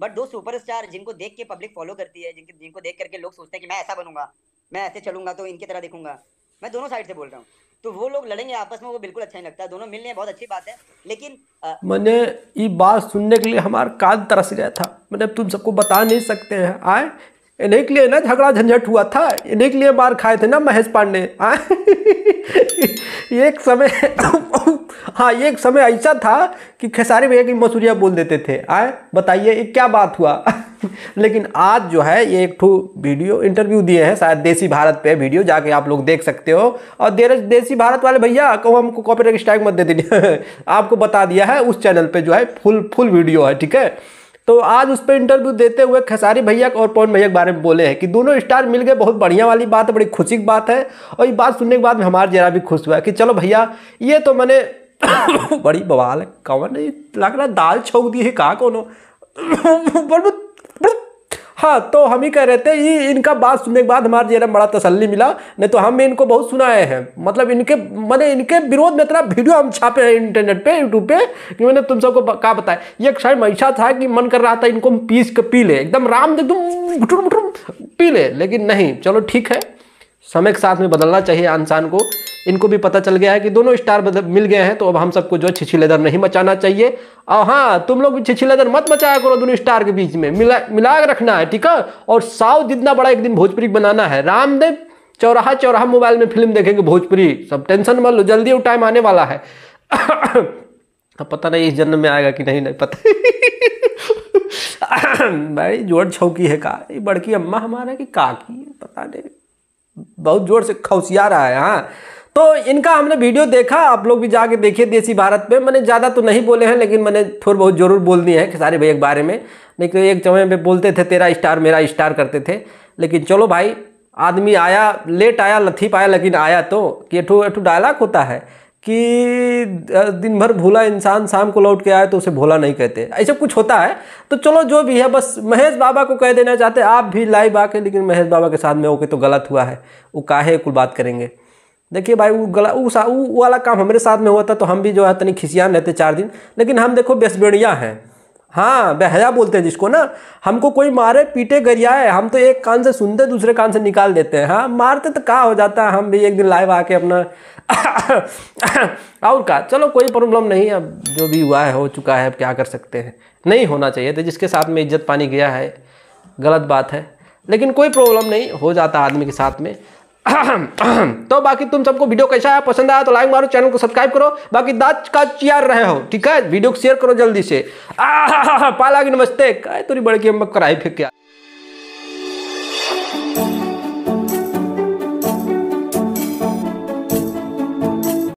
but दो superstar जिनको देख के पब्लिक फॉलो करती है जिनके जिनको देख करके लोग सोचते हैं कि मैं ऐसा बनूंगा मैं ऐसे चलूंगा तो इनकी तरह देखूंगा मैं दोनों साइड से बोल रहा हूँ तो वो लोग लड़ेंगे आपस में वो बिल्कुल अच्छा नहीं लगता दोनों मिलने बहुत अच्छी बात है लेकिन मैंने ये बात सुनने के लिए हमारा कान तरस गया था मैंने तुम सबको बता नहीं सकते हैं आए इन्हीं के लिए ना झगड़ा झंझट हुआ था इन्हीं के लिए मार खाए थे ना महेश पांडे एक समय हाँ एक समय ऐसा था कि खेसारी भैया की मसूरिया बोल देते थे आए बताइए ये क्या बात हुआ लेकिन आज जो है ये एक ठो वीडियो इंटरव्यू दिए हैं शायद देसी भारत पे वीडियो जाके आप लोग देख सकते हो और देर देसी भारत वाले भैया को हमको कॉपी रेट स्टाइक मत दे देनी आपको बता दिया है उस चैनल पे जो है फुल फुल वीडियो है ठीक है तो आज उस पर इंटरव्यू देते हुए खेसारी भैया और पवन भैया के बारे में बोले हैं कि दोनों स्टार मिल गए बहुत बढ़िया वाली बात है बड़ी खुशी की बात है और ये बात सुनने के बाद में हमारा जरा भी खुश हुआ कि चलो भैया ये तो मैंने बड़ी बवाल है कवन लग रहा दाल छोक दी है कहा कोनो हाँ तो हम ही कह रहे थे ये इनका बात सुनने के बाद हमारे जरा बड़ा तसल्ली मिला नहीं तो हम इनको बहुत सुनाए हैं मतलब इनके मैंने इनके विरोध में इतना वीडियो हम छापे हैं इंटरनेट पे यूट्यूब पे कि मैंने तुम सबको कहा बताया ये एक शायद ऐसा था कि मन कर रहा था इनको हम पीस के पी ले एकदम राम एकदम पी लें लेकिन नहीं चलो ठीक है समय के साथ में बदलना चाहिए इंसान को इनको भी पता चल गया है कि दोनों स्टार मिल गए हैं तो अब हम सबको जो छिछी लेदर नहीं मचाना चाहिए और हाँ तुम लोग भी छिछी लेदर मत मचाया करो दोनों स्टार के बीच में मिला मिला रखना है ठीक है और साउथ जितना बड़ा एक दिन भोजपुरी बनाना है रामदेव चौराहा चौराहा मोबाइल में फिल्म देखेंगे भोजपुरी सब टेंशन मत लो जल्दी वो टाइम आने वाला है अब पता नहीं इस जन्म में आएगा कि नहीं नहीं पता भाई जोर छौकी है का बड़की अम्मा हमारा कि काकी पता नहीं बहुत जोर से खौसिया रहा है हाँ तो इनका हमने वीडियो देखा आप लोग भी जाके देखिए देसी भारत पे मैंने ज़्यादा तो नहीं बोले हैं लेकिन मैंने थोड़ी बहुत ज़रूर बोल दिए हैं खेसारी भाई के बारे में नहीं तो एक समय में बोलते थे तेरा स्टार मेरा स्टार करते थे लेकिन चलो भाई आदमी आया लेट आया लथी पाया लेकिन आया तो कि एठू एठू डायलॉग होता है कि दिन भर भूला इंसान शाम को लौट के आए तो उसे भोला नहीं कहते ऐसा कुछ होता है तो चलो जो भी है बस महेश बाबा को कह देना चाहते आप भी लाइव आके लेकिन महेश बाबा के साथ में ओके तो गलत हुआ है वो काहे कुल बात करेंगे देखिए भाई वो गला उस वो वाला काम हमारे साथ में हुआ था तो हम भी जो है तनिक खिसियान रहते चार दिन लेकिन हम देखो बेसबेड़िया हैं हाँ बहया बोलते हैं जिसको ना हमको कोई मारे पीटे गरियाए हम तो एक कान से सुनते दूसरे कान से निकाल देते हैं हाँ मारते तो कहाँ हो जाता है हम भी एक दिन लाइव आके अपना और कहा चलो कोई प्रॉब्लम नहीं अब जो भी हुआ है हो चुका है अब क्या कर सकते हैं नहीं होना चाहिए तो जिसके साथ में इज्जत पानी गया है गलत बात है लेकिन कोई प्रॉब्लम नहीं हो जाता आदमी के साथ में तो बाकी तुम सबको वीडियो कैसा आया पसंद आया तो लाइक मारो चैनल को सब्सक्राइब करो बाकी दाँच का चियार रहे हो ठीक है वीडियो को शेयर करो जल्दी से पाला की नमस्ते तुरी बड़की हम कराई फिर क्या